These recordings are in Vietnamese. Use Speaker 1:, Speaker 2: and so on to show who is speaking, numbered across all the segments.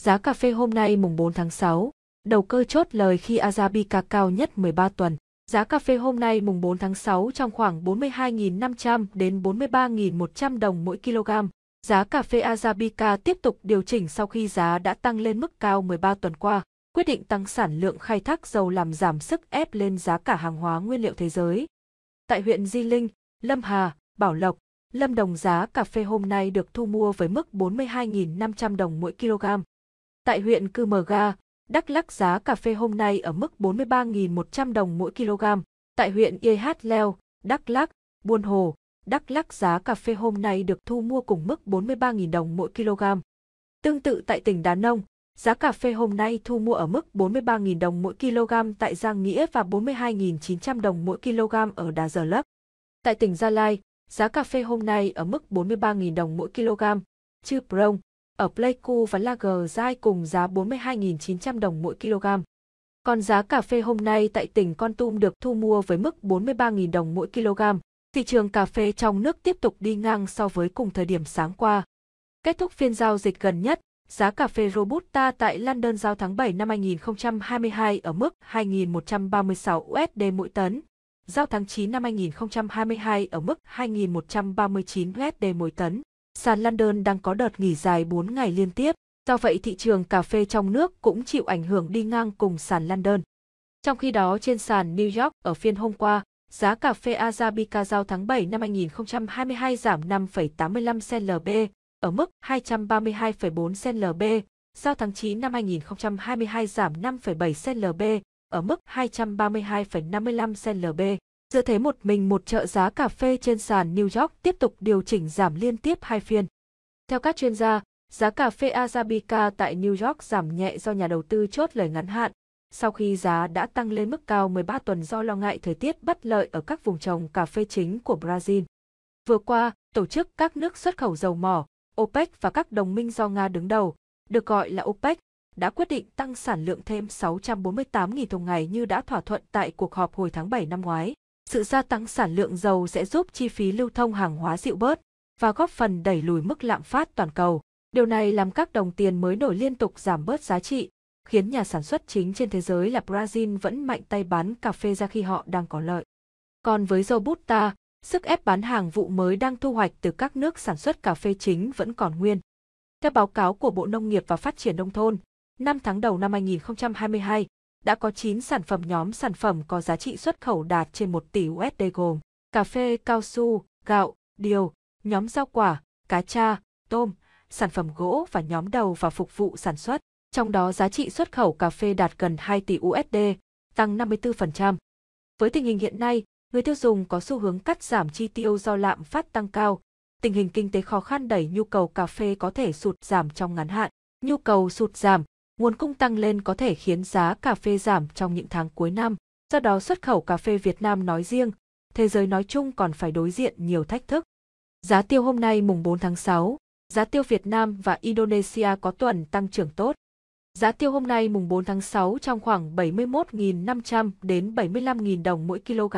Speaker 1: Giá cà phê hôm nay mùng 4 tháng 6, đầu cơ chốt lời khi Arabica cao nhất 13 tuần. Giá cà phê hôm nay mùng 4 tháng 6 trong khoảng 42.500 đến 43.100 đồng mỗi kg. Giá cà phê Arabica tiếp tục điều chỉnh sau khi giá đã tăng lên mức cao 13 tuần qua. Quyết định tăng sản lượng khai thác dầu làm giảm sức ép lên giá cả hàng hóa nguyên liệu thế giới. Tại huyện Di Linh, Lâm Hà, Bảo Lộc, Lâm Đồng giá cà phê hôm nay được thu mua với mức 42.500 đồng mỗi kg. Tại huyện Cư Mờ Ga, Đắk Lắc giá cà phê hôm nay ở mức 43.100 đồng mỗi kg. Tại huyện Yê Hát Leo, Đắk Lắc, Buôn Hồ, Đắk Lắc giá cà phê hôm nay được thu mua cùng mức 43.000 đồng mỗi kg. Tương tự tại tỉnh Đá Nông, giá cà phê hôm nay thu mua ở mức 43.000 đồng mỗi kg tại Giang Nghĩa và 42.900 đồng mỗi kg ở Đà Giờ Lấp. Tại tỉnh Gia Lai, giá cà phê hôm nay ở mức 43.000 đồng mỗi kg. Chư Prong, ở Pleiku và Lagerjai cùng giá 42.900 đồng mỗi kg. Còn giá cà phê hôm nay tại tỉnh Con Tum được thu mua với mức 43.000 đồng mỗi kg. Thị trường cà phê trong nước tiếp tục đi ngang so với cùng thời điểm sáng qua. Kết thúc phiên giao dịch gần nhất, giá cà phê Robusta tại London giao tháng 7 năm 2022 ở mức 2.136 USD mỗi tấn, giao tháng 9 năm 2022 ở mức 2.139 USD mỗi tấn sàn London đang có đợt nghỉ dài 4 ngày liên tiếp, do vậy thị trường cà phê trong nước cũng chịu ảnh hưởng đi ngang cùng sàn London. Trong khi đó trên sàn New York ở phiên hôm qua, giá cà phê Arabica giao tháng 7 năm 2022 giảm 5,85 cent LB ở mức 232,4 cent LB, giao tháng 9 năm 2022 giảm 5,7 cent LB ở mức 232,55 cent LB. Dựa thế một mình một chợ giá cà phê trên sàn New York tiếp tục điều chỉnh giảm liên tiếp hai phiên. Theo các chuyên gia, giá cà phê Arabica tại New York giảm nhẹ do nhà đầu tư chốt lời ngắn hạn, sau khi giá đã tăng lên mức cao 13 tuần do lo ngại thời tiết bất lợi ở các vùng trồng cà phê chính của Brazil. Vừa qua, tổ chức các nước xuất khẩu dầu mỏ, OPEC và các đồng minh do Nga đứng đầu, được gọi là OPEC, đã quyết định tăng sản lượng thêm 648.000 thùng ngày như đã thỏa thuận tại cuộc họp hồi tháng 7 năm ngoái sự gia tăng sản lượng dầu sẽ giúp chi phí lưu thông hàng hóa dịu bớt và góp phần đẩy lùi mức lạm phát toàn cầu. Điều này làm các đồng tiền mới nổi liên tục giảm bớt giá trị, khiến nhà sản xuất chính trên thế giới là Brazil vẫn mạnh tay bán cà phê ra khi họ đang có lợi. Còn với Robusta, sức ép bán hàng vụ mới đang thu hoạch từ các nước sản xuất cà phê chính vẫn còn nguyên. Theo báo cáo của Bộ Nông nghiệp và Phát triển Nông thôn, 5 tháng đầu năm 2022, đã có 9 sản phẩm nhóm sản phẩm có giá trị xuất khẩu đạt trên 1 tỷ USD gồm cà phê, cao su, gạo, điều, nhóm rau quả, cá cha, tôm, sản phẩm gỗ và nhóm đầu và phục vụ sản xuất. Trong đó giá trị xuất khẩu cà phê đạt gần 2 tỷ USD, tăng 54%. Với tình hình hiện nay, người tiêu dùng có xu hướng cắt giảm chi tiêu do lạm phát tăng cao. Tình hình kinh tế khó khăn đẩy nhu cầu cà phê có thể sụt giảm trong ngắn hạn. Nhu cầu sụt giảm nguồn cung tăng lên có thể khiến giá cà phê giảm trong những tháng cuối năm, do đó xuất khẩu cà phê Việt Nam nói riêng, thế giới nói chung còn phải đối diện nhiều thách thức. Giá tiêu hôm nay mùng 4 tháng 6, giá tiêu Việt Nam và Indonesia có tuần tăng trưởng tốt. Giá tiêu hôm nay mùng 4 tháng 6 trong khoảng 71.500 đến 75.000 đồng mỗi kg.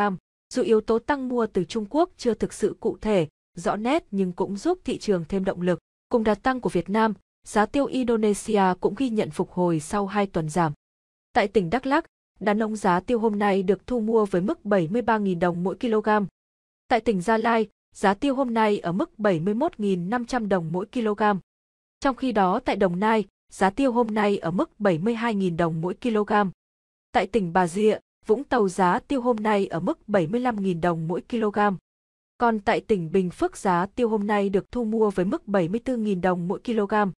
Speaker 1: Dù yếu tố tăng mua từ Trung Quốc chưa thực sự cụ thể, rõ nét nhưng cũng giúp thị trường thêm động lực. Cùng đà tăng của Việt Nam, giá tiêu Indonesia cũng ghi nhận phục hồi sau 2 tuần giảm. Tại tỉnh Đắk Lắk, đàn ông giá tiêu hôm nay được thu mua với mức 73.000 đồng mỗi kg. Tại tỉnh Gia Lai, giá tiêu hôm nay ở mức 71.500 đồng mỗi kg. Trong khi đó tại Đồng Nai, giá tiêu hôm nay ở mức 72.000 đồng mỗi kg. Tại tỉnh Bà Rịa, Vũng Tàu giá tiêu hôm nay ở mức 75.000 đồng mỗi kg. Còn tại tỉnh Bình Phước giá tiêu hôm nay được thu mua với mức 74.000 đồng mỗi kg.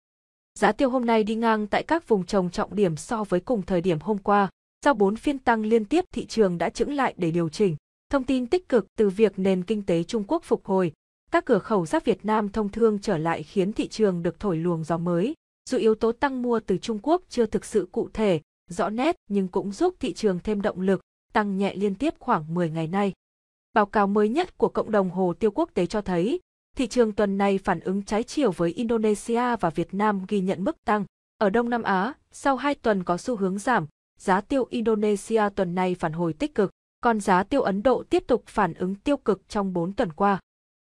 Speaker 1: Giá tiêu hôm nay đi ngang tại các vùng trồng trọng điểm so với cùng thời điểm hôm qua. Sau 4 phiên tăng liên tiếp thị trường đã chững lại để điều chỉnh. Thông tin tích cực từ việc nền kinh tế Trung Quốc phục hồi, các cửa khẩu giáp Việt Nam thông thương trở lại khiến thị trường được thổi luồng gió mới. Dù yếu tố tăng mua từ Trung Quốc chưa thực sự cụ thể, rõ nét nhưng cũng giúp thị trường thêm động lực, tăng nhẹ liên tiếp khoảng 10 ngày nay. Báo cáo mới nhất của cộng đồng hồ tiêu quốc tế cho thấy, Thị trường tuần này phản ứng trái chiều với Indonesia và Việt Nam ghi nhận mức tăng. Ở Đông Nam Á, sau 2 tuần có xu hướng giảm, giá tiêu Indonesia tuần này phản hồi tích cực, còn giá tiêu Ấn Độ tiếp tục phản ứng tiêu cực trong 4 tuần qua.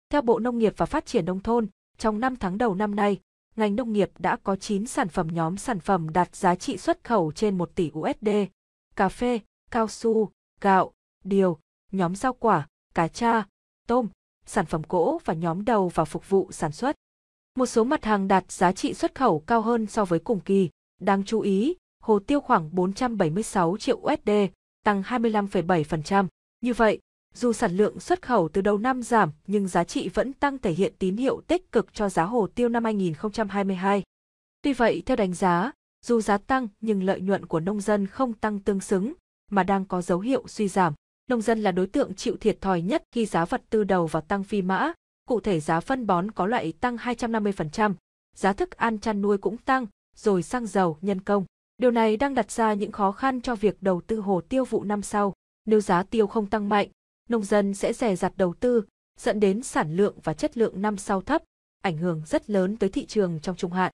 Speaker 1: Theo Bộ Nông nghiệp và Phát triển Nông thôn, trong 5 tháng đầu năm nay, ngành nông nghiệp đã có 9 sản phẩm nhóm sản phẩm đạt giá trị xuất khẩu trên 1 tỷ USD. Cà phê, cao su, gạo, điều, nhóm rau quả, cá cha, tôm, sản phẩm gỗ và nhóm đầu vào phục vụ sản xuất. Một số mặt hàng đạt giá trị xuất khẩu cao hơn so với cùng kỳ. Đáng chú ý, hồ tiêu khoảng 476 triệu USD, tăng 25,7%. Như vậy, dù sản lượng xuất khẩu từ đầu năm giảm nhưng giá trị vẫn tăng thể hiện tín hiệu tích cực cho giá hồ tiêu năm 2022. Tuy vậy, theo đánh giá, dù giá tăng nhưng lợi nhuận của nông dân không tăng tương xứng mà đang có dấu hiệu suy giảm. Nông dân là đối tượng chịu thiệt thòi nhất khi giá vật tư đầu vào tăng phi mã, cụ thể giá phân bón có loại tăng 250%, giá thức ăn chăn nuôi cũng tăng, rồi xăng dầu, nhân công. Điều này đang đặt ra những khó khăn cho việc đầu tư hồ tiêu vụ năm sau. Nếu giá tiêu không tăng mạnh, nông dân sẽ rẻ rặt đầu tư, dẫn đến sản lượng và chất lượng năm sau thấp, ảnh hưởng rất lớn tới thị trường trong trung hạn.